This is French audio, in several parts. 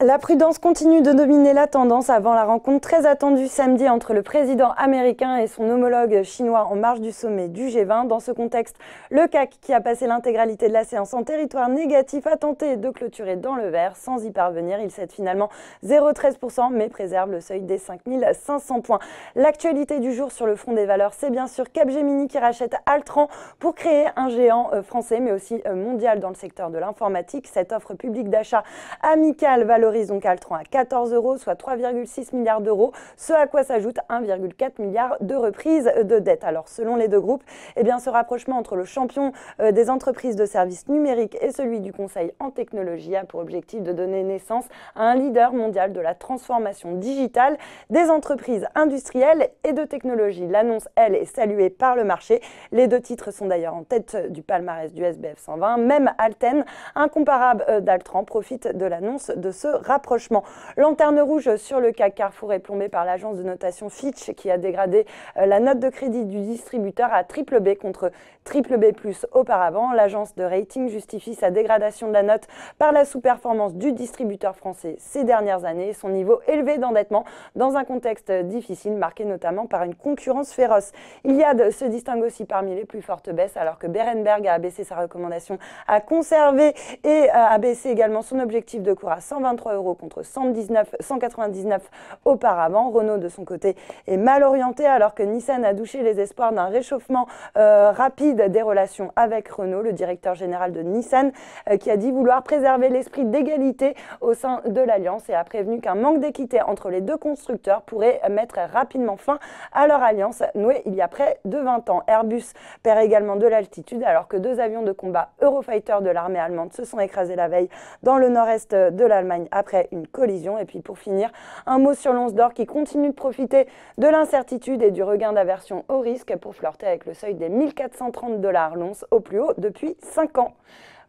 La prudence continue de dominer la tendance avant la rencontre très attendue samedi entre le président américain et son homologue chinois en marge du sommet du G20. Dans ce contexte, le CAC, qui a passé l'intégralité de la séance en territoire négatif, a tenté de clôturer dans le vert sans y parvenir. Il cède finalement 0,13% mais préserve le seuil des 5500 points. L'actualité du jour sur le front des valeurs, c'est bien sûr Capgemini qui rachète Altran pour créer un géant euh, français mais aussi euh, mondial dans le secteur de l'informatique. Cette offre publique d'achat amicale va horizon donc à 14 euros, soit 3,6 milliards d'euros, ce à quoi s'ajoute 1,4 milliard de reprises de dettes. Alors selon les deux groupes, eh bien, ce rapprochement entre le champion euh, des entreprises de services numériques et celui du conseil en technologie a pour objectif de donner naissance à un leader mondial de la transformation digitale des entreprises industrielles et de technologie. L'annonce, elle, est saluée par le marché. Les deux titres sont d'ailleurs en tête du palmarès du SBF 120. Même Alten, incomparable euh, d'Altran, profite de l'annonce de ce rapprochement. Lanterne rouge sur le CAC Carrefour est plombée par l'agence de notation Fitch qui a dégradé euh, la note de crédit du distributeur à triple B contre triple B+, auparavant. L'agence de rating justifie sa dégradation de la note par la sous-performance du distributeur français ces dernières années et son niveau élevé d'endettement dans un contexte difficile marqué notamment par une concurrence féroce. Iliad se distingue aussi parmi les plus fortes baisses alors que Berenberg a baissé sa recommandation à conserver et euh, a baissé également son objectif de cours à 123 euros contre 119, 199 auparavant. Renault, de son côté, est mal orienté alors que Nissan a douché les espoirs d'un réchauffement euh, rapide des relations avec Renault. Le directeur général de Nissan euh, qui a dit vouloir préserver l'esprit d'égalité au sein de l'alliance et a prévenu qu'un manque d'équité entre les deux constructeurs pourrait mettre rapidement fin à leur alliance nouée il y a près de 20 ans. Airbus perd également de l'altitude alors que deux avions de combat Eurofighter de l'armée allemande se sont écrasés la veille dans le nord-est de l'Allemagne après une collision. Et puis pour finir, un mot sur l'once d'or qui continue de profiter de l'incertitude et du regain d'aversion au risque pour flirter avec le seuil des 1430 dollars l'once au plus haut depuis 5 ans.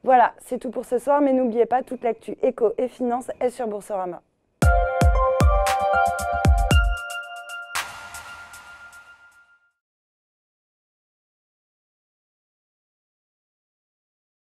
Voilà, c'est tout pour ce soir, mais n'oubliez pas, toute l'actu éco et finance est sur Boursorama.